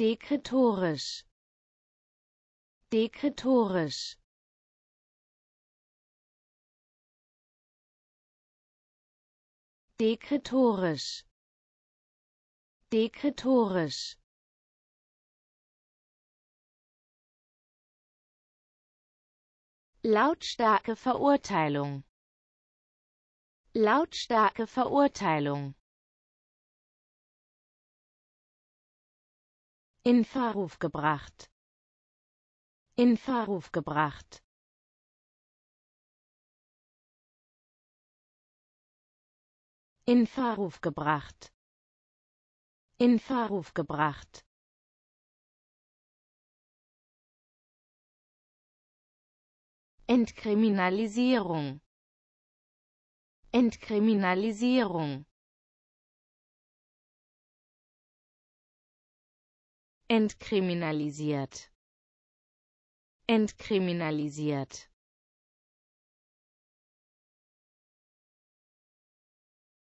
Dekretorisch. Dekretorisch. Dekretorisch. Dekretorisch. Lautstarke Verurteilung. Lautstarke Verurteilung. in Verruf gebracht, in Verruf gebracht. in Verruf gebracht, in Verruf gebracht. Entkriminalisierung Entkriminalisierung entkriminalisiert entkriminalisiert